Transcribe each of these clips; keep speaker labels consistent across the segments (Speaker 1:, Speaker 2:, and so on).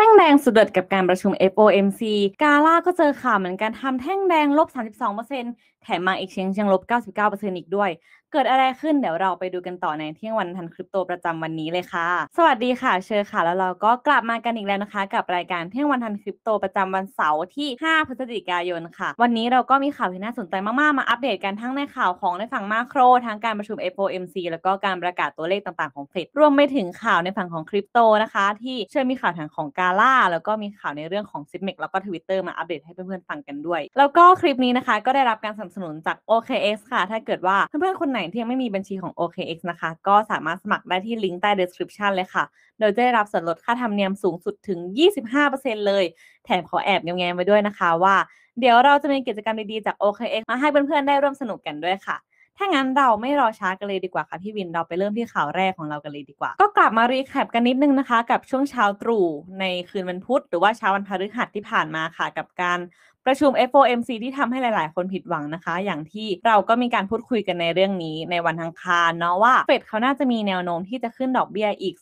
Speaker 1: แท่งแดงสุดเด็ดกับการประชุม FOMC กาล่าก็เจอข่าวเหมือนกันทำแท่งแดงลบ32%แถมมาอีกเชียงเชียงลบ99%อีกด้วยเกิดอะไรขึ้นเดี๋ยวเราไปดูกันต่อในเที่ยงวันทันคริปโตประจำวันนี้เลยค่ะสวัสดีค่ะเชอค่ะแล้วเราก็กลับมากันอีกแล้วนะคะกับรายการเที่ยงวันทันคริปโตประจำวันเสาร์ที่ 5 พฤศจิกายนค่ะ วันนี้เราก็มีข่าวที่น่าสนใจมากๆมาอัปเดตกันทั้งในข่าวของในฝั่งมาโคร ทั้งการประชุม FOMC แล้วก็การประกาศตัวเลขต่าง ๆของเฟดรวมไปถึงข่าวในฝั่งของคริปโตนะคะที่เชอมีข่าวทางของกาล่าแล้วก็มีข่าวในเรื่องของซิมเมกแล้วก็ทวิตเตอร์มาอัปเดตให้เพื่อนๆฟังกันด้วย แล้วก็คลิปนี้นะคะ ก็ได้รับการสนับสนุนจาก OKX ค่ะ ถ้าเกิดว่าเพื่อนๆคนไหนนที่ยังไม่มีบัญชีของ OKX นะคะ ก็สามารถสมัครได้ที่ลิงก์ใต้ description เลยค่ะ โดยจะได้รับส่วนลดค่าธรรมเนียมสูงสุดถึง 25%เลย แถมขอแอบแงมๆไว้ด้วยนะคะว่าเดี๋ยวเราจะมีกิจกรรมดีๆจาก OKX มาให้เพื่อนๆ ได้ร่วมสนุกกันด้วยค่ะ ถ้างั้นเราไม่รอช้ากันเลยดีกว่าค่ะ พี่วินเราไปเริ่มที่ข่าวแรกของเรากันเลยดีกว่า ก็กลับมารีแคปกันนิดนึงนะคะ กับช่วงเช้าตรู่ในคืนวันพุธ หรือว่าเช้าวันพฤหัสที่ผ่านมาค่ะกับการประชุม FOMC ที่ทำให้หลายๆ คนผิดหวังนะคะ อย่างที่เราก็มีการพูดคุยกันในเรื่องนี้ในวันทังคารเนาะว่าเฟดเขาน่าจะมีแนวโน้มที่จะขึ้นดอกเบี้ยอีก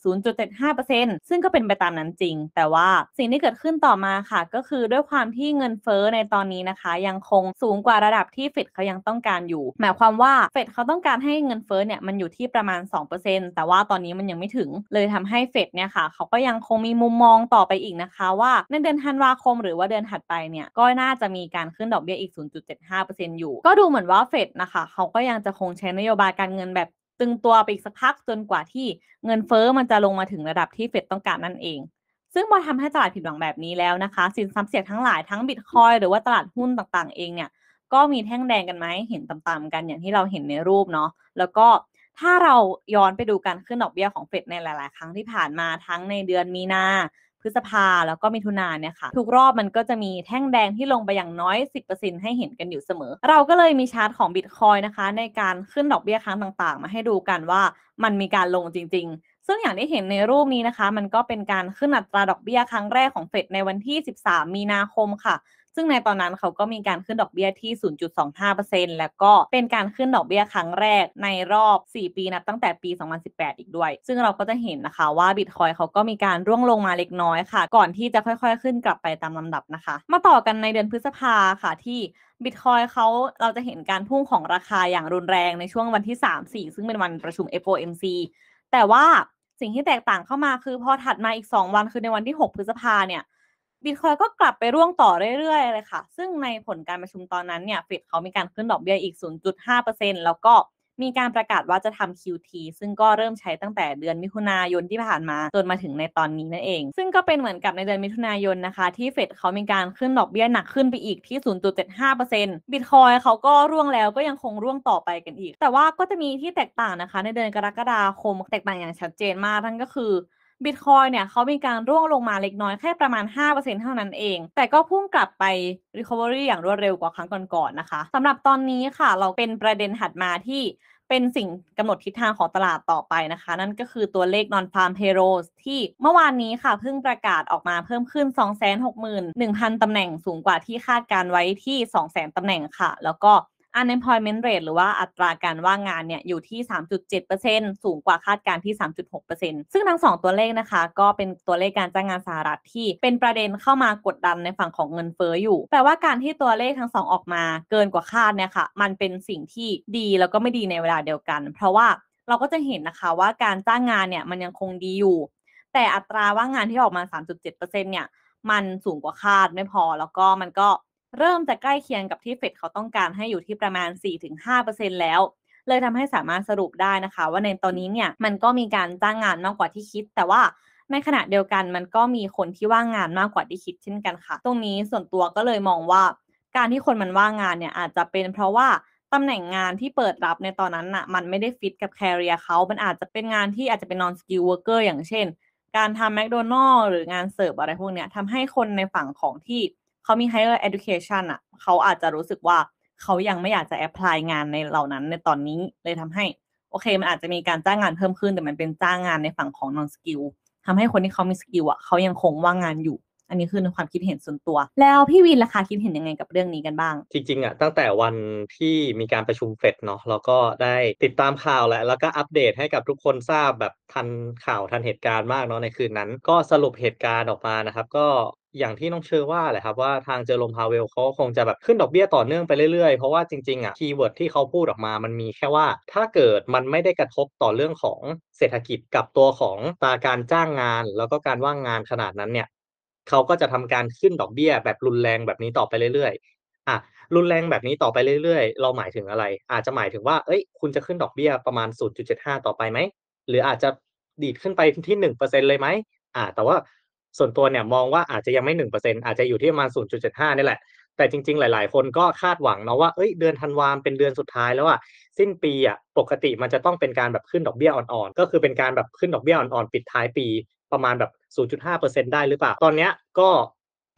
Speaker 1: 0.75%ซึ่งก็เป็นไปตามนั้นจริง แต่ว่าสิ่งที่เกิดขึ้นต่อมาค่ะ ก็คือด้วยความที่เงินเฟ้อในตอนนี้นะคะ ยังคงสูงกว่าระดับที่เฟดเขายังต้องการอยู่ หมายความว่าเฟดเขาต้องการให้เงินเฟ้อเนี่ยมันอยู่ที่ประมาณ2%แต่ว่าตอนนี้มันยังไม่ถึงเลยทำให้เฟดเนี่ยค่ะเขาก็ยังคงมีมุมมองต่อไปอีกนะคะ ว่าในเดือนธันวาคมหรือว่าเดือนถัดไปเนี่ยก็น่าน่าจะมีการขึ้นดอกเบี้ยอีก 0.75%อยู่ ก็ดูเหมือนว่าเฟดนะคะเขาก็ยังจะคงใช้นโยบายการเงินแบบตึงตัวไปอีกสักพัก จนกว่าที่เงินเฟอ้อมันจะลงมาถึงระดับที่เฟดต้องการนั่นเอง ซึ่งพอทำให้ตลาดผิดหวังแบบนี้แล้วนะคะสินทรัพย์เสี่ยงทั้งหลายทั้งบิตคอยหรือว่าตลาดหุ้นต่างๆเองเนี่ย ก็มีแท่งแดงกันไหมเห็นตามๆกันอย่างที่เราเห็นในรูปเนาะแล้วก็ถ้าเราย้อนไปดูการขึ้นดอกเบี้ยของเฟดในหลายๆ ครั้งที่ผ่านมาทั้งในเดือนมีนาฤษภาแล้วก็มิถุนาเนี่ยค่ะ ทุกรอบมันก็จะมีแท่งแดงที่ลงไปอย่างน้อย 10%ให้เห็นกันอยู่เสมอ เราก็เลยมีชาร์ตของบิตคอยนะคะ ในการขึ้นดอกเบี้ยครั้งต่างๆ มาให้ดูกันว่ามันมีการลงจริง ๆ ซึ่งอย่างที่เห็นในรูปนี้นะคะ มันก็เป็นการขึ้นอัตราดอกเบี้ยครั้งแรกของเฟดในวันที่ 13 มีนาคมค่ะซึ่งในตอนนั้นเขาก็มีการขึ้นดอกเบี้ยที่ 0.25%แล้วก็เป็นการขึ้นดอกเบี้ยครั้งแรกในรอบ 4 ปีนับตั้งแต่ปี 2018 อีกด้วย ซึ่งเราก็จะเห็นนะคะว่าบิตคอยเขาก็มีการร่วงลงมาเล็กน้อยค่ะ ก่อนที่จะค่อยๆขึ้นกลับไปตามลำดับนะคะ มาต่อกันในเดือนพฤษภาค่ะที่บิตคอยเขาเราจะเห็นการพุ่งของราคาอย่างรุนแรงในช่วงวันที่ 3-4 ซึ่งเป็นวันประชุม FOMC แต่ว่าสิ่งที่แตกต่างเข้ามา คือพอถัดมาอีก 2 วันคือในวันที่ 6 พฤษภาเนี่ยบิตคอยก็กลับไปร่วงต่อเรื่อยๆเลยค่ะ ซึ่งในผลการประชุมตอนนั้นเนี่ยเฟดเขามีการขึ้นดอกเบี้ยอีก 0.5%แล้วก็มีการประกาศว่าจะทำ QT ซึ่งก็เริ่มใช้ตั้งแต่เดือนมิถุนายนที่ผ่านมาจนมาถึงในตอนนี้นั่นเอง ซึ่งก็เป็นเหมือนกับ ในเดือนมิถุนายนนะคะ ที่เฟดเขามีการขึ้นดอกเบี้ยหนักขึ้นไปอีกที่ 0.75%บิตคอยเขาก็ร่วงแล้วก็ยังคงร่วงต่อไปกันอีก แต่ว่าก็จะมีที่แตกต่างนะคะ ในเดือนกรกฎาคมแตกต่างอย่างชัดเจนมากทั้งก็คือบิตคอยเนี่ยเขามีการร่วงลงมาเล็กน้อยแค่ประมาณ 5%เท่านั้นเอง แต่ก็พุ่งกลับไป Recovery อย่างรวดเร็วกว่าครั้งก่อนๆนนะคะสำหรับตอนนี้ค่ะ เราเป็นประเด็นถัดมาที่เป็นสิ่งกำหนดทิศทางของตลาดต่อไปนะคะ นั่นก็คือตัวเลข non farm payrolls ที่เมื่อวานนี้ค่ะ เพิ่งประกาศออกมาเพิ่มขึ้น 261,000ตำแหน่งสูงกว่าที่คาดการไว้ที่ 200,000ตำแหน่งค่ะ แล้วก็ unemployment rate หรือว่าอัตราการว่างงานเนี่ยอยู่ที่ 3.7%สูงกว่าคาดการณ์ที่ 3.6%ซึ่งทั้ง2ตัวเลขนะคะ ก็เป็นตัวเลขการจ้างงานสหรัฐที่เป็นประเด็นเข้ามากดดันในฝั่งของเงินเฟ้ออยู่ แปลว่าการที่ตัวเลขทั้ง2ออกมาเกินกว่าคาดเนี่ยค่ะ มันเป็นสิ่งที่ดีแล้วก็ไม่ดีในเวลาเดียวกัน เพราะว่าเราก็จะเห็นนะคะว่าการจ้างงานเนี่ยมันยังคงดีอยู่ แต่อัตราว่างงานที่ออกมา 3.7%เนี่ย มันสูงกว่าคาดไม่พอ แล้วก็มันก็เริ่มจะใกล้เคียงกับที่เฟดเขาต้องการให้อยู่ที่ประมาณ 4-5%แล้ว เลยทำให้สามารถสรุปได้นะคะ ว่าในตอนนี้เนี่ยมันก็มีการจ้างงานมากกว่าที่คิดแต่ว่าในขณะเดียวกันมันก็มีคนที่ว่างงานมากกว่าที่คิดเช่นกันค่ะ ตรงนี้ส่วนตัวก็เลยมองว่า การที่คนมันว่างงานเนี่ยอาจจะเป็น เพราะว่าตำแหน่งงานที่เปิดรับในตอนนั้นน่ะมันไม่ได้ฟิตกับแคริเอร์เขามันอาจจะเป็นงานที่อาจจะเป็นนอนสกิลเวอร์เกอร์อย่างเช่นการทำแมคโดนัลล์หรืองานเสิร์ฟอะไรพวกเนี้ยทำให้คนในฝั่งของที่เขามี higher education อะ่ะเขาอาจจะรู้สึกว่า เขายังไม่อยากจะ แอพพลาย งานในเหล่านั้น ในตอนนี้เลยทำให้ โอเค มันอาจจะมีการจ้างงานเพิ่มขึ้น แต่มันเป็นจ้างงานในฝั่งของ non skill ทำให้คนที่เขามี สกิล อ่ะเขายังคงว่างงานอยู่ อันนี้ คือ ใน ความคิดเห็นส่วนตัว แล้วพี่วินราคาคิดเห็น ยังไง กับเรื่องนี้กันบ้าง
Speaker 2: จริงๆ อ่ะ ตั้งแต่วันที่มีการ ประชุม เฟดเนาะแล้วก็ ได้ ติดตาม ข่าวแหละ แล้วก็ อัปเดตให้กับทุกคนทราบแบบทันข่าวทันเหตุการณ์มากเนาะในคืนนั้น ก็สรุปเหตุการณ์ออกมานะครับ ก็อย่างที่น้องเชอว่าแหละครับ ว่าทางเจอโรมพาเวลเขาคงจะแบบขึ้นดอกเบี้ยต่อเนื่องไปเรื่อยๆเพราะว่าจริงๆอ่ะคีย์เวิร์ดที่เขาพูดออกมามันมีแค่ว่าถ้าเกิดมันไม่ได้กระทบต่อเรื่องของเศรษฐกิจกับตัวของตาการจ้างงานแล้วก็การว่างงานขนาดนั้นเนี่ยเขาก็จะทำการขึ้นดอกเบี้ย แบบรุนแรงแบบนี้ต่อไปเรื่อย ๆอ่ะรุนแรงแบบนี้ต่อไปเรื่อยๆ เราหมายถึงอะไร อาจจะหมายถึงว่าเอ้ย คุณจะขึ้นดอกเบี้ยประมาณ0.75ต่อไปไหมหรืออาจจะดีดขึ้นไปที่1%เลยไหมอ่า แต่ว่าส่วนตัวเนี่ยมองว่าอาจจะยังไม่หนึ่งเปอร์เซ็นอาจจะอยู่ที่ประมาณศูนย์จุดเจ็ดห้านี่แหละแต่จริง ๆหลายๆ คนก็คาดหวังเนาะว่าเอ้ยเดือนธันวาคมเป็นเดือนสุดท้ายแล้วอะสิ้นปีอะปกติมันจะต้องเป็นการแบบขึ้นดอกเบี้ยอ่อนๆก็คือเป็นการแบบขึ้นดอกเบี้ยอ่อนๆปิดท้ายปีประมาณแบบ0.5%ได้หรือเปล่าตอนเนี้ยก็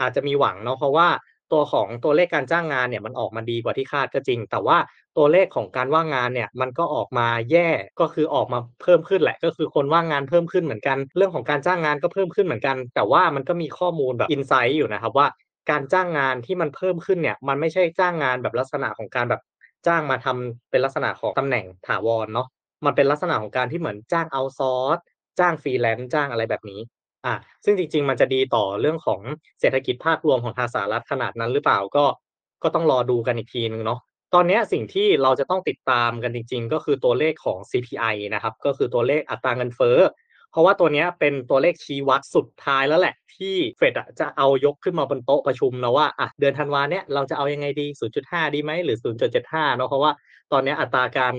Speaker 2: อาจจะมีหวังเนาะเพราะว่าตัวของตัวเลขการจ้างงานเนี่ยมันออกมาดีกว่าที่คาดก็จริง แต่ว่าตัวเลขของการว่างงานเนี่ยมันก็ออกมาแย่ก็คือออกมาเพิ่มขึ้นแหละ ก็คือคนว่างงานเพิ่มขึ้นเหมือนกันเรื่องของการจ้างงานก็เพิ่มขึ้นเหมือนกัน แต่ว่ามันก็มีข้อมูลแบบอินไซต์อยู่นะครับว่าการจ้างงานที่มันเพิ่มขึ้นเนี่ย มันไม่ใช่จ้างงานแบบลักษณะของการแบบจ้างมาทำเป็นลักษณะของตำแหน่งถาวรเนาะมันเป็นลักษณะของการที่เหมือนจ้างเอาซอร์สจ้างฟรีแลนซ์จ้างอะไรแบบนี้อ่ะซึ่งจริงๆ มันจะดีต่อเรื่องของเศรษฐกิจภาพรวมของทางสหรัฐขนาดนั้นหรือเปล่าก็ก็ต้องรอดูกันอีกทีนึงเนาะตอนนี้สิ่งที่เราจะต้องติดตามกันจริง ๆ ก็คือตัวเลขของ CPI นะครับก็คือตัวเลขอัตราเงินเฟ้อเพราะว่าตัวนี้เป็นตัวเลขชี้วัดสุดท้ายแล้วแหละที่เฟดจะเอายกขึ้นมาบนโต๊ะประชุมนะว่าอ่ะเดือนธันวาเนี้ยเราจะเอายังไงดี0.5ดีไหมหรือ 0.75เนาะเพราะว่าตอนนี้อัตราการ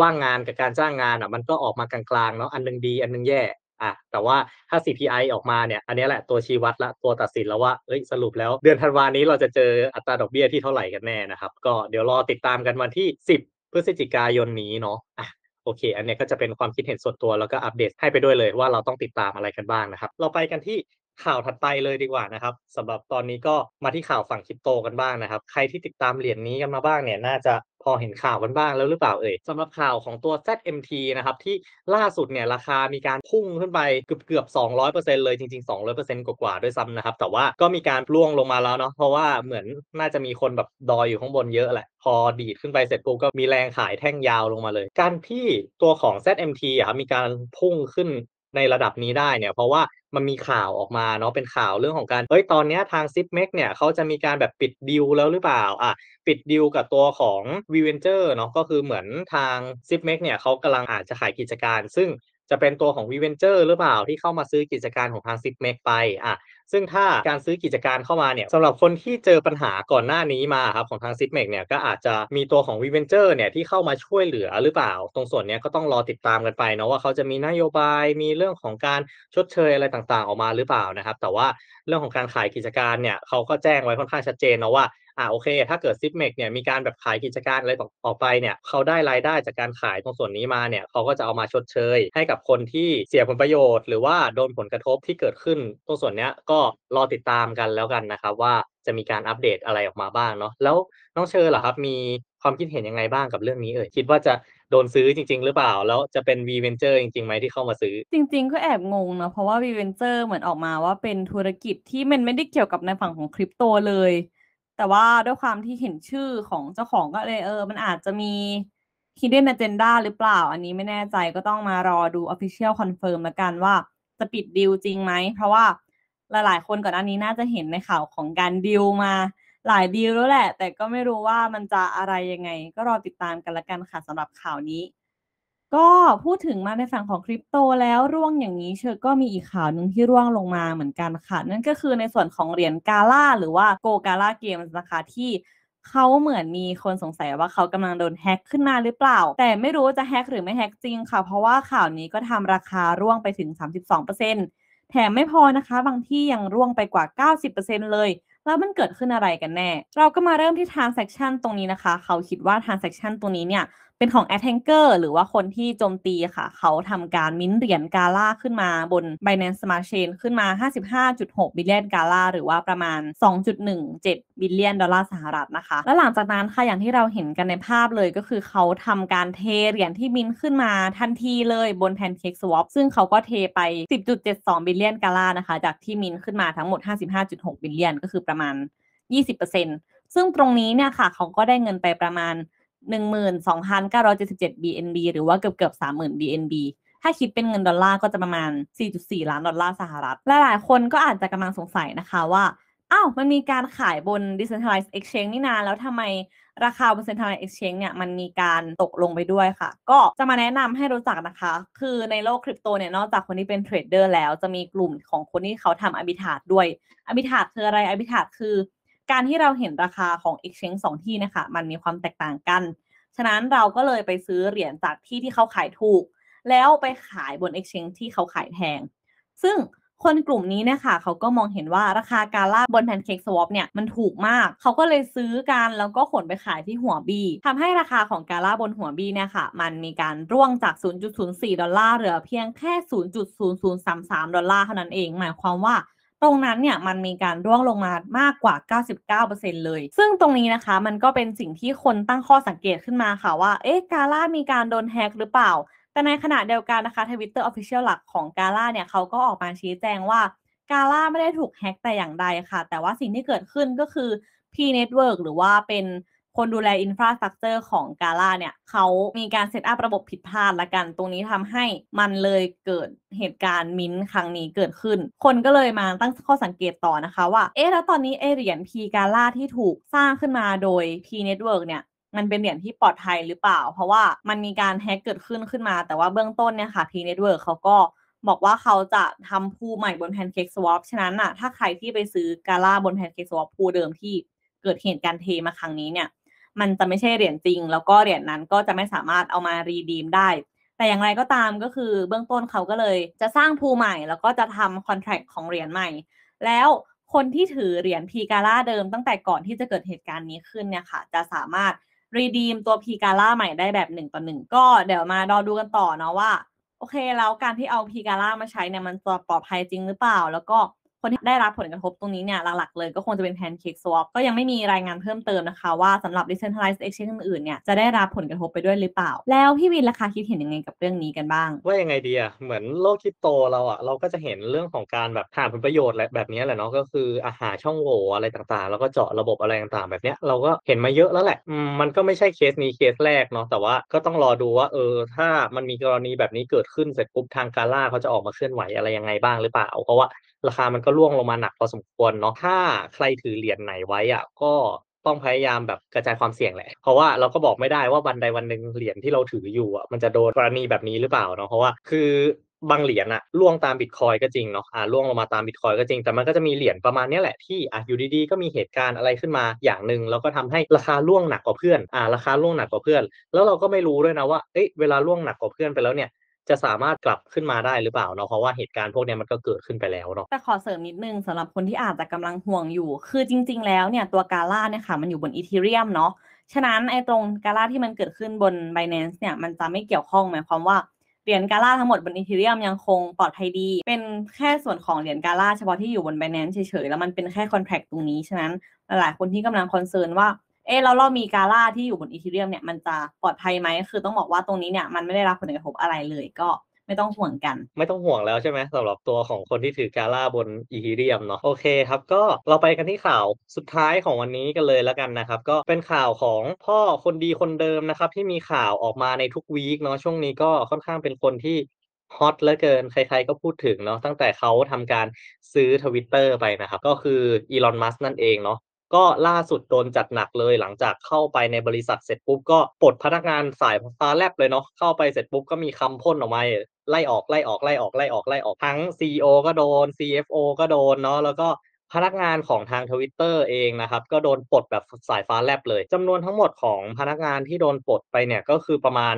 Speaker 2: ว่างงานกับการจ้างงานอ่ะมันก็ออกมากลางๆเนาะอันนึงดีอันนึงแย่อ่ะแต่ว่าถ้า CPI ออกมาเนี่ย อันนี้แหละตัวชี้วัดละตัวตัดสินแล้วว่าเอ้ยสรุปแล้วเดือนธันวานี้เราจะเจออัตราดอกเบี้ยที่เท่าไหร่กันแน่นะครับ ก็เดี๋ยวรอติดตามกันวันที่ 10พฤศจิกายนนี้เนาะอ่ะโอเค อันนี้ก็จะเป็นความคิดเห็นส่วนตัวแล้วก็อัปเดตให้ไปด้วยเลยว่าเราต้องติดตามอะไรกันบ้างนะครับ เราไปกันที่ข่าวถัดไปเลยดีกว่า นะครับสำหรับตอนนี้ก็มาที่ข่าวฝั่งคริปโตกันบ้างนะครับใครที่ติดตามเหรียญนี้กันมาบ้างเนี่ย น่าจะพอเห็นข่าวกันบ้างแล้วหรือเปล่าเอ่ยสำหรับข่าวของตัว ZMT นะครับ ที่ล่าสุดเนี่ยราคามีการพุ่งขึ้นไปเกือบเกือบ200%เลยจริงๆ 200%กว่าๆด้วยซ้ำนะครับแต่ว่าก็มีการร่วงลงมาแล้วเนาะเพราะว่าเหมือนน่าจะมีคนแบบดอยอยู่ข้างบนเยอะแหละพอดีดขึ้นไปเสร็จปุ๊บก็มีแรงขายแท่งยาวลงมาเลยการที่ตัวของ ZMT อ่ะมีการพุ่งขึ้นในระดับนี้ได้เนี่ยเพราะว่ามันมีข่าวออกมาเนาะเป็นข่าวเรื่องของการเอ้ยตอนนี้ทางซิปเม็กเนี่ยเขาจะมีการแบบปิดดิวแล้วหรือเปล่า อ่ะ ปิดดิวกับตัวของ v ีเวนเจอร์เนาะก็คือเหมือนทางซิปเม็กเนี่ยเขากำลังอาจจะขายกิจการ ซึ่งจะเป็นตัวของ v ีเวนเจอร์หรือเปล่าที่เข้ามาซื้อกิจการของทางซิปเม็กไปอ่ะซึ่งถ้าการซื้อกิจการเข้ามาเนี่ยสำหรับคนที่เจอปัญหาก่อนหน้านี้มาครับของทางซิปเมกเนี่ยก็อาจจะมีตัวของวีเวนเจอร์เนี่ยที่เข้ามาช่วยเหลือหรือเปล่า ตรงส่วนนี้ก็ต้องรอติดตามกันไปเนาะว่าเขาจะมีนโยบายมีเรื่องของการชดเชยอะไรต่างๆ ออกมาหรือเปล่านะครับแต่ว่าเรื่องของการขายกิจการเนี่ยเขาก็แจ้งไว้ค่อนข้างชัดเจนเนาะว่าอ่าโอเคถ้าเกิดซิปเมกเนี่ยมีการแบบขายกิจการอะไรออกไปเนี่ยเขาได้รายได้จากการขายตรงส่วนนี้มาเนี่ยเขาก็จะเอามาชดเชย ให้กับคนที่เสียผลประโยชน์หรือว่าโดนผลกระทบที่เกิดขึ้นตรงส่วนเนี้ยก็รอติดตามกันแล้วกันนะครับว่าจะมีการอัปเดตอะไรออกมาบ้างเนาะแล้วน้องเชอร์เหรอครับมีความคิดเห็นยังไงบ้างกับเรื่องนี้เอ่ยคิดว่าจะโดนซื้อจริง ๆ หรือเปล่าแล้วจะเป็น V Venture จริงๆไหมที่เข้ามาซื้อ
Speaker 1: จริง ๆก็แอบงงเนาะเพราะว่า V Venture เหมือนออกมาว่าเป็นธุรกิจที่มันไม่ได้เกี่ยวกับในฝั่งของคริปโตเลยแต่ว่าด้วยความที่เห็นชื่อของเจ้าของก็เลยเออมันอาจจะมีค h ด d น e นเจนด้าหรือเปล่า อันนี้ไม่แน่ใจก็ต้องมารอดู official confirm แล้วกันว่า จะปิดดีลจริงไหมเพราะว่าหลาย ๆ คนก่อนอันนี้น่าจะเห็นในข่าวของการดีลมา หลายดีลแล้วแหละ แต่ก็ไม่รู้ว่ามันจะอะไรยังไง ก็รอติดตามกันละกันค่ะสำหรับข่าวนี้ก็พูดถึงมาในฝั่งของคริปโต แล้วร่วงอย่างนี้เชอก็มีอีกข่าวหนึ่งที่ร่วงลงมาเหมือนกันค่ะนั่นก็คือในส่วนของเหรียญกาล่าหรือว่าโกกาล่าเกมนะคะ ที่เขาเหมือนมีคนสงสัยว่าเขากำลังโดนแฮ็กขึ้นมาหรือเปล่า แต่ไม่รู้จะแฮ็กหรือไม่แฮ็กจริงค่ะ เพราะว่าข่าวนี้ก็ทำราคาร่วงไปถึง 32%แถมไม่พอนะคะ บางที่ยังร่วงไปกว่า 90%เลย แล้วมันเกิดขึ้นอะไรกันแน่เราก็มาเริ่มที่ transaction ตรงนี้นะคะเขาคิดว่า transaction ตัวนี้เนี่ยเป็นของแอดเทนเกอร์หรือว่าคนที่โจมตีค่ะ เขาทำการมิ้นเหรียญกาล่าขึ้นมาบน Binance Smart Chain ขึ้นมา 55.6 บิลเลียนกาล่าหรือว่าประมาณ 2.17 บิลเลียนดอลลาร์สหรัฐนะคะ และหลังจากนั้นค่ะ อย่างที่เราเห็นกันในภาพเลยก็คือเขาทำการเทเหรียญที่มิ้นขึ้นมาทันทีเลยบน Pancake Swap ซึ่งเขาก็เทไป 10.72 บิลเลียนกาล่านะคะ จากที่มิ้นขึ้นมาทั้งหมด 55.6 บิลเลียนก็คือประมาณ 20%ซึ่งตรงนี้เนี่ยค่ะเขาก็ได้เงินไปประมาณ12,977 BNB หรือว่าเกือบเกือบ30,000 BNB ถ้าคิดเป็นเงินดอลลาร์ก็จะประมาณ 4.4 ล้านดอลลาร์สหรัฐ หลายคนก็อาจจะกำลังสงสัยนะคะว่า อ้าว มันมีการขายบน decentralized exchange นี่นานแล้วทำไมราคาบน decentralized exchange เนี่ย มันมีการตกลงไปด้วยค่ะ ก็จะมาแนะนำให้รู้จักนะคะ คือในโลกคริปโตเนี่ย นอกจากคนที่เป็นเทรดเดอร์ แล้วจะมีกลุ่มของคนที่เขาทำอบิทาดด้วยอบิทาดคืออะไรอบิทาดคือการที่เราเห็นราคาของ Exchange 2ที่นะคะมันมีความแตกต่างกัน ฉะนั้นเราก็เลยไปซื้อเหรียญจากที่ที่เขาขายถูก แล้วไปขายบน Exchange ที่เขาขายแพง ซึ่งคนกลุ่มนี้เนะค่ะเขาก็มองเห็นว่าราคาการลาบนแพนเค้กสวอปเนี่ยมันถูกมาก เขาก็เลยซื้อกัน แล้วก็ขนไปขายที่หัวบีทำให้ราคาของการลาาบนหัวบีเนี่ยค่ะมันมีการร่วงจาก 0.04 ดอลลาร์เหลือเพียงแค่ 0.0033 ดอลลาร์เท่านั้นเอง หมายความว่าตรงนั้นเนี่ยมันมีการร่วงลงมามากกว่า 99%เลย ซึ่งตรงนี้นะคะมันก็เป็นสิ่งที่คนตั้งข้อสังเกตขึ้นมาค่ะว่า เอ๊ะกาล่ามีการโดนแฮกหรือเปล่า แต่ในขณะเดียวกันนะคะทวิตเตอร์ออฟฟิเชียลหลักของกาล่าเนี่ยเขาก็ออกมาชี้แจงว่ากาล่าไม่ได้ถูกแฮกแต่อย่างใดค่ะ แต่ว่าสิ่งที่เกิดขึ้นก็คือ P Network หรือว่าเป็นคนดูแลอินฟราสตรักเจอร์ของกาล่าเนี่ยเขามีการเซตอัพระบบผิดพลาดละกัน ตรงนี้ทำให้มันเลยเกิดเหตุการณ์มิ้นครั้งนี้เกิดขึ้น คนก็เลยมาตั้งข้อสังเกตต่อนะคะว่าเอ๊ะแล้วตอนนี้เอเหรียญพีกาล่าที่ถูกสร้างขึ้นมาโดย P Network เนี่ยมันเป็นเหรียญที่ปลอดภัยหรือเปล่า เพราะว่ามันมีการแฮกเกิดขึ้นขึ้นมา แต่ว่าเบื้องต้นเนี่ยค่ะ P Network เขาก็บอกว่าเขาจะทำพูใหม่บนแพนเค้กสวอปฉะนั้นน่ะถ้าใครที่ไปซื้อกาล่าบนแพนเค้กสวอปพูเดิมที่เกิดเหตุการณ์เทมาครั้งนี้เนี่ยมันจะไม่ใช่เหรียญจริงแล้วก็เหรียญนั้นก็จะไม่สามารถเอามารีดีมได้ แต่อย่างไรก็ตามก็คือเบื้องต้นเขาก็เลยจะสร้างภูใหม่แล้วก็จะทำคอนแทคของเหรียญใหม่ แล้วคนที่ถือเหรียญพีการ่าเดิมตั้งแต่ก่อนที่จะเกิดเหตุการณ์นี้ขึ้นเนี่ยค่ะ จะสามารถรีดีมตัวพีการ่าใหม่ได้แบบหนึ่งต่อหนึ่งก็เดี๋ยวมารอดูกันต่อเนาะว่า โอเคแล้วการที่เอาพีการ่ามาใช้เนี่ยมันจะปลอดภัยจริงหรือเปล่าแล้วก็คนที่ได้รับผลกระทบตรงนี้เนี่ยหลักๆเลยก็คงจะเป็นแพนเค้กสวอปก็ยังไม่มีรายงานเพิ่มเติมนะคะว่าสำหรับ Decentralized Exchange อื่นๆเนี่ยจะได้รับผลกระทบไปด้วยหรือเปล่า แล้วพี่วินราคาคิดเห็นยังไงกับเรื่องนี้กันบ้าง
Speaker 2: ว่ายังไงดีอ่ะเหมือนโลกคริปโตเราอ่ะ เราก็จะเห็นเรื่องของการแบบหาผลประโยชน์แบบนี้แหละเนาะก็คือ อาหารช่องโหว่อะไรต่างๆ แล้วก็เจาะระบบอะไรต่างๆ แบบเนี้ยเราก็เห็นมาเยอะแล้วแหละมันก็ไม่ใช่เคสนี้เคสแรกเนาะแต่ว่าก็ต้องรอดูว่าเออถ้ามันมีกรณีแบบนี้เกิดขึ้นเสร็จปุ๊บทางการล่าเขาจะออกมาเคลื่อนไหวอะไรยังไงบ้างหรือเปล่าเพราะว่าราคามันก็ร่วงลงมาหนักพอสมควรเนาะ ถ้า ใครถือเหรียญไหนไว้อะก็ต้องพยายามแบบกระจายความเสี่ยงแหละ เพราะว่าเราก็บอกไม่ได้ว่าวันใดวันหนึ่งเหรียญที่เราถืออยู่อ่ะ มันจะโดนกรณีแบบนี้หรือเปล่าเนาะ เพราะว่าคือบางเหรียญอะล่วงตามบิตคอยก็จริงเนาะ อ่าล่วงลงมาตามบิตคอยก็จริง แต่มันก็จะมีเหรียญประมาณนี้แหละที่อ่ะอยู่ดีๆ ก็มีเหตุการณ์อะไรขึ้นมาอย่างหนึ่งแล้วก็ทำให้ราคาล่วงหนักกว่าเพื่อน อ่าราคาล่วงหนักกว่าเพื่อน แล้วเราก็ไม่รู้ด้วยนะว่าเอ้ยเวลาล่วงหนักกว่าเพื่อนไปแล้วเนี่ยจะสามารถกลับขึ้นมาได้หรือเปล่าเนาะเพราะว่าเหตุการณ์พวกนี้มันก็เกิดขึ้นไปแล้วเนาะแ
Speaker 1: ต่ขอเสริมนิดนึงสำหรับคนที่อาจจะกำลังห่วงอยู่ คือจริง ๆ แล้วเนี่ยตัวกาล่าเนี่ยค่ะมันอยู่บนอีเทเรียมเนาะฉะนั้นไอ้ตรงกาล่าที่มันเกิดขึ้นบน b บแนนซ์เนี่ยมันจะไม่เกี่ยวข้องหมายความว่า เหรียญกาล่าทั้งหมดบนอีเทเรียมยังคงปลอดภัยดี เป็นแค่ส่วนของเหรียญกาล่าเฉพาะที่อยู่บน b บแนนซ์เฉยๆแล้วมันเป็นแค่คอนแทคตรงนี้ฉะนั้นหลายคนที่กำลังคอนเซิร์นว่าเออแล้วเรามีการ่าที่อยู่บนอีทีเรียมเนี่ยมันจะปลอดภัยไหมคือต้องบอกว่าตรงนี้เนี่ยมันไม่ได้รับผลกระทบอะไรเลยก็ไม่ต้องห่วงกัน
Speaker 2: ไม่ต้องห่วงแล้วใช่ไหมสำหรับตัวของคนที่ถือกาล่าบนอีฮีเรียมเนาะโอเคครับก็เราไปกันที่ข่าวสุดท้ายของวันนี้กันเลยแล้วกันนะครับก็เป็นข่าวของพ่อคนดีคนเดิมนะครับที่มีข่าวออกมาในทุกวีคเนาะช่วงนี้ก็ค่อนข้างเป็นคนที่ฮอตเหลือเกินใคร ๆก็พูดถึงเนาะตั้งแต่เขาทำการซื้อทวิตเตอร์ไปนะครับก็คืออีลอนมัสนั่นเองเนาะก็ล่าสุดโดนจัดหนักเลยหลังจากเข้าไปในบริษัทเสร็จปุ๊บก็ปลดพนักงานสายฟ้าแลบเลยเนาะเข้าไปเสร็จปุ๊บก็มีคำพ่นออกมา ไล่ออกไล่ออกไล่ออกไล่ออกไล่ออกทั้ง c ีอก็โดน CFO ก็โดนเนาะแล้วก็พนักงานของทางทวิตเตอร์เองนะครับ ก็โดนปลดแบบสายฟ้าแลบเลยจำนวนทั้งหมดของพนักงานที่โดนปลดไปเนี่ยก็คือประมาณ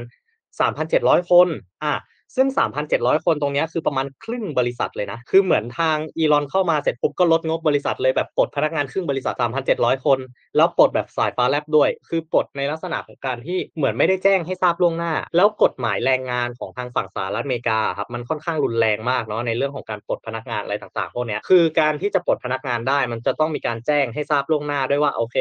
Speaker 2: 3,700 คนอ่ะซึ่ง 3,700 คน ตรงนี้คือ ประมาณ ครึ่ง บริษัท เลยนะ คือ เหมือน ทาง อีลอน เข้ามา เสร็จ ปุ๊บ ก็ ลด งบ บริษัท เลย แบบ ปลด พนักงาน ครึ่ง บริษัท 3,700 คน แล้ว ปลด แบบ สายฟ้าแลบ ด้วย คือ ปลด ใน ลักษณะ ของการ ที่ เหมือน ไม่ ได้ แจ้ง ให้ ทราบ ล่วงหน้า แล้วกฎหมาย แรงงาน ของ ทาง ฝั่งสหรัฐอเมริกา ครับ มัน ค่อนข้าง รุนแรง มาก เนาะใน เรื่อง ของ การ ปลด พนักงาน อะไร ต่างๆพวกนี้ คือ การ ที่ จะ ปลด พนักงาน ได้ มัน จะต้องมีการแจ้งให้ทราบล่วงหน้าด้วยว่าโอเค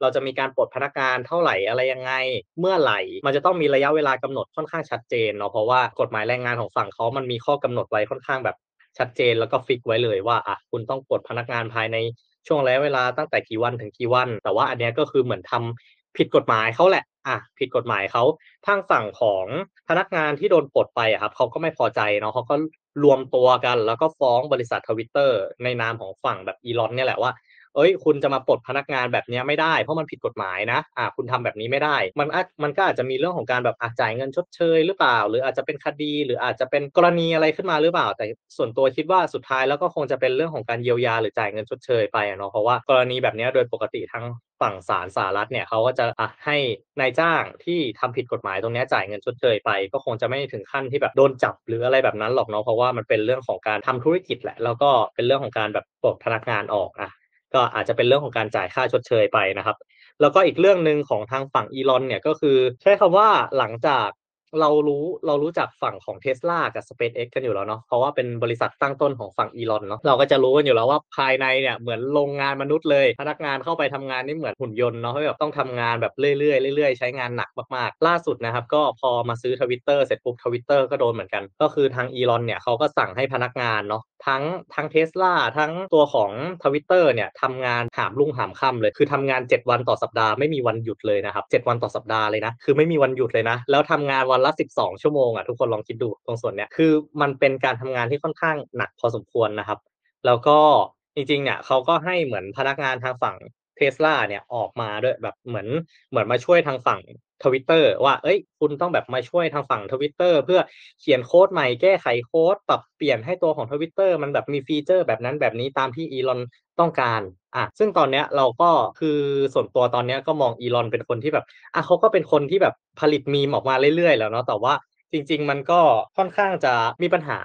Speaker 2: เราจะมีการปลดพนักงานเท่าไหร่อะไรยังไง เมื่อไหร่มันจะต้องมีระยะเวลากำหนดค่อนข้างชัดเจนเนาะเพราะว่ากฎหมายแรงงานของฝั่งเขามันมีข้อกำหนดไว้ค่อนข้างแบบชัดเจนแล้วก็ฟิกไว้เลยว่าอ่ะคุณต้องปลดพนักงานภายในช่วงระยะเวลาตั้งแต่กี่วันถึงกี่วัน แต่ว่าอันเนี้ยก็คือเหมือนทำผิดกฎหมายเขาแหละอ่ะผิดกฎหมายเขาทางฝั่งของพนักงานที่โดนปลดไปอะครับเขาก็ไม่พอใจเนาะเขาก็รวมตัวกันแล้วก็ฟ้องบริษัททวิตเตอร์ในนามของฝั่งแบบอีลอนเนี่ยแหละว่าเอ้ยคุณจะมาปลดพนักงานแบบนี้ไม่ได้เพราะมันผิดกฎหมายนะอ่าคุณทำแบบนี้ไม่ได้ มันมันก็อาจจะมีเรื่องของการแบบอาจ่ายเงินชดเชย หรือเปล่า หรืออาจจะเป็นคดีหรืออาจจะเป็นกรณีอะไรขึ้นมาหรือเปล่า แต่ส่วนตัวคิดว่าสุดท้ายแล้วก็คงจะเป็นเรื่องของการเยียวยาหรือจ่ายเงินชดเชยไปเนาะเพราะว่ากรณีแบบนี้โดยปกติทั้งฝั่งศาลสหรัฐเนี่ยเขาก็จะให้นายจ้างที่ทำผิดกฎหมายตรงนี้จ่ายเงินชดเชยไป ก็คงจะไม่ถึงขั้นที่แบบโดนจับ หรืออะไรแบบนั้นหรอกเนาะเพราะว่ามันเป็นเรื่องของการทำธุรกิจแหละ แล้วก็เป็นเรื่องของการแบบปลดพนักงานออกอ่ะก็อาจจะเป็นเรื่องของการจ่ายค่าชดเชยไปนะครับ แล้วก็อีกเรื่องหนึ่งของทางฝั่งอีลอนเนี่ยก็คือใช้คำว่าหลังจากเรารู้เรารู้จักฝั่งของเทสลากับ SpaceX กันอยู่แล้วเนาะเพราะว่าเป็นบริษัทตั้งต้นของฝั่งอีลอนเนาะเราก็จะรู้กันอยู่แล้วว่าภายในเนี่ยเหมือนโรงงานมนุษย์เลย พนักงานเข้าไปทำงานนี่เหมือนหุ่นยนต์เนาะแบบต้องทำงานแบบเรื่อยๆเรื่อยๆใช้งานหนักมากๆ ล่าสุดนะครับก็พอมาซื้อทวิตเตอร์เสร็จปุ๊บทวิตเตอร์ก็โดนเหมือนกันก็คือทางอีลอนเนี่ยเขาก็สั่งให้พนักงานเนาะทั้งทั้งเทสลาทั้งตัวของทวิตเตอร์เนี่ยทำงานหามลุ่งหามค่ำเลยคือทำงาน 7 วันต่อสัปดาห์ไม่มีวันหยุดเลยนะครับ7วันต่อสัปดาห์เลยนะคือไม่มีวันหยุดเลยนะแล้วทำงานวัอนละ12ชั่วโมงอ่ะทุกคนลองคิดดูตรงส่วนเนี้ยคือมันเป็นการทำงานที่ค่อนข้างหนักพอสมควรนะครับ แล้วก็จริงๆเนี่ยเขาก็ให้เหมือนพนักงานทางฝั่งเทสลาเนี่ยออกมาด้วยแบบเหมือนเหมือนมาช่วยทางฝั่งทวิตเตอร์ว่า เอ้ย คุณต้องแบบมาช่วยทางฝั่งทวิตเตอร์เพื่อเขียนโค้ดใหม่แก้ไขโค้ดปรับเปลี่ยนให้ตัวของทวิตเตอร์มันแบบมีฟีเจอร์แบบนั้นแบบนี้ตามที่อีลอนต้องการอ่ะซึ่งตอนเนี้ยเราก็คือส่วนตัวตอนเนี้ยก็มองอีลอนเป็นคนที่แบบ อ่ะเขาก็เป็นคนที่แบบผลิตมีมออกมาเรื่อยๆ แล้วเนาะ แต่ว่าจริง ๆ มันก็ค่อนข้างจะมีปัญหา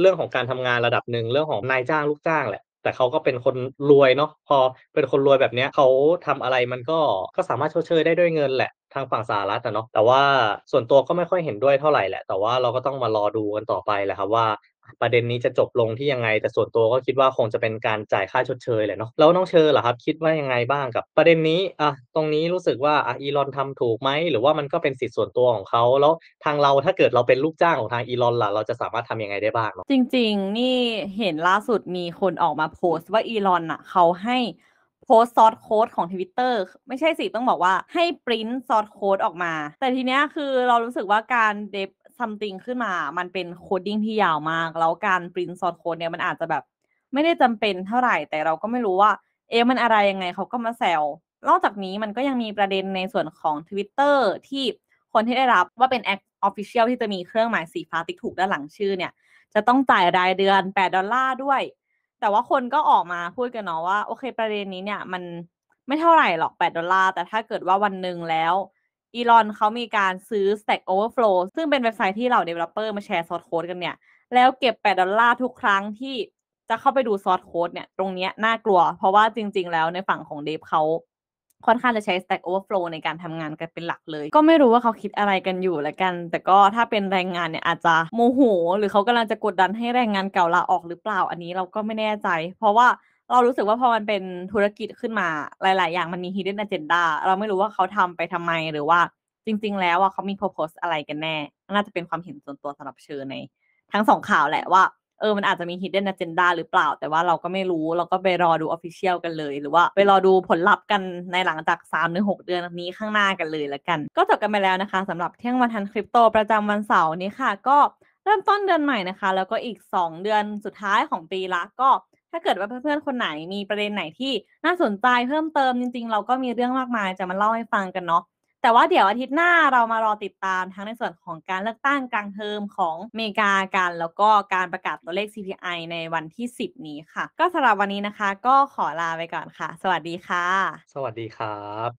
Speaker 2: เรื่องของการทำงานระดับหนึ่งเรื่องของนายจ้างลูกจ้างแหละแต่เขาก็เป็นคนรวยเนาะพอเป็นคนรวยแบบเนี้ยเขาทำอะไรมันก็ก็สามารถชดเชยได้ด้วยเงินแหละทางฝั่งสหรัฐนะเนาะแต่ว่าส่วนตัวก็ไม่ค่อยเห็นด้วยเท่าไหร่แหละ แต่ว่าเราก็ต้องมารอดูกันต่อไปแหละครับว่าประเด็นนี้จะจบลงที่ยังไงแต่ส่วนตัวก็คิดว่าคงจะเป็นการจ่ายค่าชดเชยแหละเนาะแล้วน้องเชอร์หรอครับคิดว่ายังไงบ้างกับประเด็นนี้อ่ะตรงนี้รู้สึกว่าอ่ะอีลอนทำถูกไหม หรือว่ามันก็เป็นสิทธิ์ส่วนตัวของเขาแล้วทางเราถ้าเกิดเราเป็นลูกจ้างของทางอีลอนล่ะเราจะสามารถทำยังไงได้บ้างเนาะจ
Speaker 1: ริงๆนี่เห็นล่าสุดมีคนออกมาโพสต์ว่าอีลอนอ่ะเขาให้โพสซอสโค้ดของทวิตเตอร์ไม่ใช่สิต้องบอกว่าให้ปริ้นซอสโค้ดออกมา แต่ทีเนี้ยคือเรารู้สึกว่าการเดบซัมติงขึ้นมา มันเป็นโคดดิ้งที่ยาวมาก แล้วการปริ้นซอนโคดเนี่ยมันอาจจะแบบไม่ได้จำเป็นเท่าไหร่ แต่เราก็ไม่รู้ว่าเอ๊ะมันอะไรยังไงเขาก็มาแซวนอกจากนี้มันก็ยังมีประเด็นในส่วนของ Twitter ที่คนที่ได้รับว่าเป็นแอคออฟฟิเชียลที่จะมีเครื่องหมายสีฟ้าติ๊กถูกด้านหลังชื่อเนี่ย จะต้องจ่ายรายเดือน 8 ดอลลาร์ด้วย แต่ว่าคนก็ออกมาพูดกันเนาะว่าโอเคประเด็นนี้เนี่ยมันไม่เท่าไหร่หรอก8ดอลลาร์ แต่ถ้าเกิดว่าวันหนึ่งแล้วอีลอนเขามีการซื้อ Stack Overflow ซึ่งเป็นเว็บไซต์ที่เหล่า developer มาแชร์ซอสโค้ดกันเนี่ย แล้วเก็บ 8 ดอลลาร์ทุกครั้งที่จะเข้าไปดูซอสโค้ดเนี่ยตรงนี้น่ากลัวเพราะว่าจริง ๆ แล้วในฝั่งของเดฟเขาค่อนข้างจะใช้ Stack Overflow ในการทำงานกันเป็นหลักเลย ก็ไม่รู้ว่าเขาคิดอะไรกันอยู่ละกัน แต่ก็ถ้าเป็นแรงงานเนี่ยอาจจะโมโหหรือเขากำลังจะกดดันให้แรงงานเก่าลาออกหรือเปล่าอันนี้เราก็ไม่แน่ใจ เพราะว่าเรารู้สึกว่าพอมันเป็นธุรกิจขึ้นมาหลาย ๆ อย่างมันมี hidden agenda เราไม่รู้ว่าเขาทำไปทำไมหรือว่าจริง ๆ แล้วว่าเขามี purpose อะไรกันแน่ น่าจะเป็นความเห็นส่วนตัวสำหรับเชิญในทั้งสองข่าวแหละว่าเออมันอาจจะมี hidden agenda หรือเปล่าแต่ว่าเราก็ไม่รู้ เราก็ไปรอดู official กันเลย หรือว่าไปรอดูผลลัพธ์กันในหลังจาก 3 หรือ 6 เดือนนี้ข้างหน้ากันเลยละกัน ก็จบกันไปแล้วนะคะสำหรับเที่ยงวันทันคริปโตประจำวันเสาร์นี้ค่ะ ก็เริ่มต้นเดือนใหม่นะคะแล้วก็อีก 2 เดือนสุดท้ายของปีละก็ถ้าเกิดว่าเพื่อนๆคนไหนมีประเด็นไหนที่น่าสนใจเพิ่มเติมจริงๆ เราก็มีเรื่องมากมายจะมาเล่าให้ฟังกันเนาะแต่ว่าเดี๋ยวอาทิตย์หน้าเรามารอติดตามทั้งในส่วนของการเลือกตั้งกลางเทอมของเมกากันแล้วก็การประกาศตัวเลข CPI ในวันที่ 10 นี้ค่ะ ก็สำหรับวันนี้นะคะ ก็ขอลาไปก่อนค่ะ สวัสดีค่ะ
Speaker 2: สวัสดีครับ